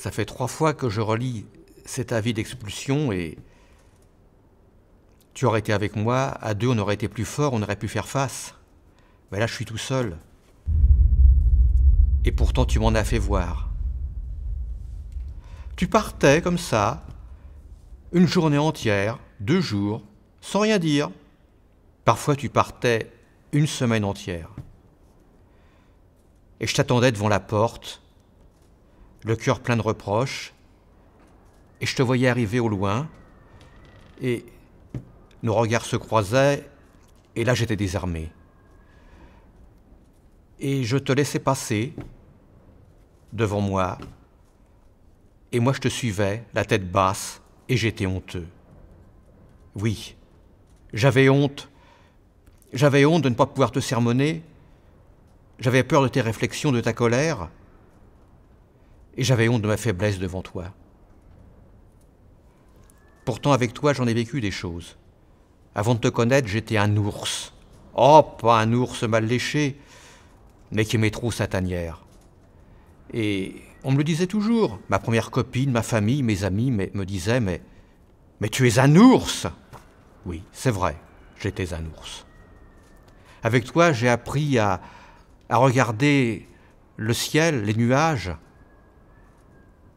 Ça fait trois fois que je relis cet avis d'expulsion et tu aurais été avec moi, à deux on aurait été plus fort, on aurait pu faire face. Mais là je suis tout seul. Et pourtant tu m'en as fait voir. Tu partais comme ça, une journée entière, deux jours, sans rien dire. Parfois tu partais une semaine entière. Et je t'attendais devant la porte, le cœur plein de reproches, et je te voyais arriver au loin, et nos regards se croisaient, et là j'étais désarmé. Et je te laissais passer devant moi, et moi je te suivais, la tête basse, et j'étais honteux. Oui, j'avais honte, j'avais honte de ne pas pouvoir te sermonner, j'avais peur de tes réflexions, de ta colère, et j'avais honte de ma faiblesse devant toi. Pourtant, avec toi, j'en ai vécu des choses. Avant de te connaître, j'étais un ours. Oh, pas un ours mal léché, mais qui aimait trop sa tanière. Et on me le disait toujours. Ma première copine, ma famille, mes amis me, me disaient Mais, mais tu es un ours Oui, c'est vrai, j'étais un ours. Avec toi, j'ai appris à, à regarder le ciel, les nuages,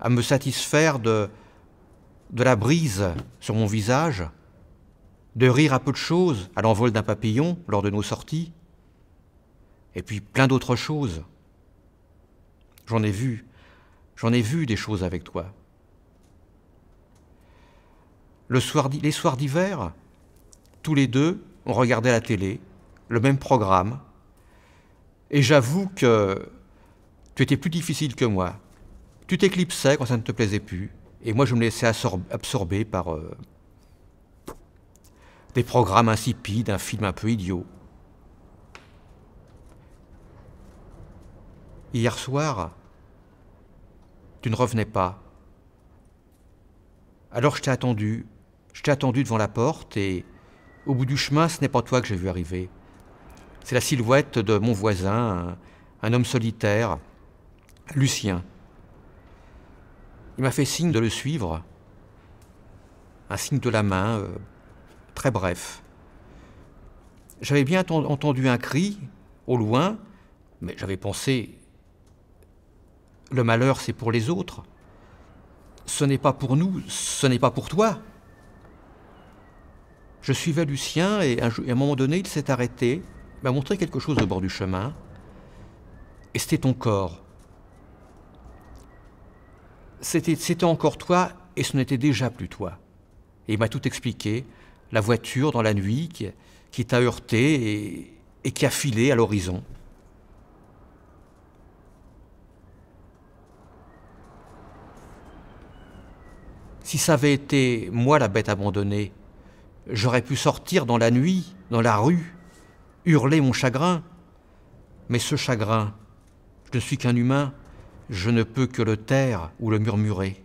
à me satisfaire de, de la brise sur mon visage, de rire à peu de choses, à l'envol d'un papillon lors de nos sorties, et puis plein d'autres choses. J'en ai vu, j'en ai vu des choses avec toi. Le soir, les soirs d'hiver, tous les deux, on regardait la télé, le même programme, et j'avoue que tu étais plus difficile que moi tu t'éclipsais quand ça ne te plaisait plus. Et moi, je me laissais absorber par euh, des programmes insipides, un film un peu idiot. Hier soir, tu ne revenais pas. Alors je t'ai attendu, je t'ai attendu devant la porte et au bout du chemin, ce n'est pas toi que j'ai vu arriver. C'est la silhouette de mon voisin, un homme solitaire, Lucien. Il m'a fait signe de le suivre, un signe de la main, euh, très bref. J'avais bien entendu un cri au loin, mais j'avais pensé, le malheur c'est pour les autres, ce n'est pas pour nous, ce n'est pas pour toi. Je suivais Lucien et à un moment donné, il s'est arrêté, m'a montré quelque chose au bord du chemin, et c'était ton corps c'était encore toi et ce n'était déjà plus toi. Et il m'a tout expliqué, la voiture dans la nuit qui, t'a heurté et qui a filé à l'horizon. Si ça avait été moi la bête abandonnée, j'aurais pu sortir dans la nuit, dans la rue, hurler mon chagrin. Mais ce chagrin, je ne suis qu'un humain, je ne peux que le taire ou le murmurer.